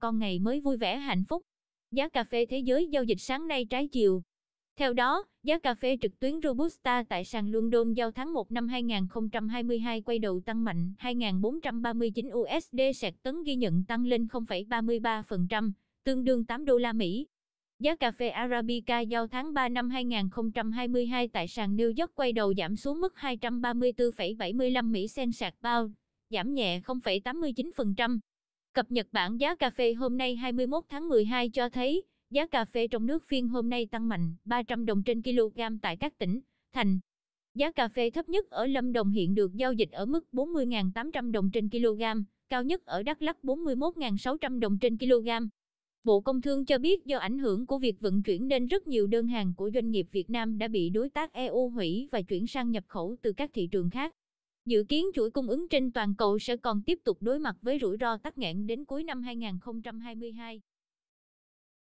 con ngày mới vui vẻ hạnh phúc. Giá cà phê thế giới giao dịch sáng nay trái chiều. Theo đó, giá cà phê trực tuyến Robusta tại sàn London giao tháng 1 năm 2022 quay đầu tăng mạnh 2.439 USD sạc tấn ghi nhận tăng lên 0,33%, tương đương 8 đô la Mỹ. Giá cà phê Arabica giao tháng 3 năm 2022 tại sàn New York quay đầu giảm xuống mức 234,75 Mỹ sen sạc bao, giảm nhẹ 0,89%. Cập nhật bản giá cà phê hôm nay 21 tháng 12 cho thấy, giá cà phê trong nước phiên hôm nay tăng mạnh 300 đồng trên kg tại các tỉnh, thành. Giá cà phê thấp nhất ở Lâm Đồng hiện được giao dịch ở mức 40.800 đồng trên kg, cao nhất ở Đắk Lắk 41.600 đồng trên kg. Bộ Công Thương cho biết do ảnh hưởng của việc vận chuyển nên rất nhiều đơn hàng của doanh nghiệp Việt Nam đã bị đối tác EU hủy và chuyển sang nhập khẩu từ các thị trường khác. Dự kiến chuỗi cung ứng trên toàn cầu sẽ còn tiếp tục đối mặt với rủi ro tắc nghẽn đến cuối năm 2022.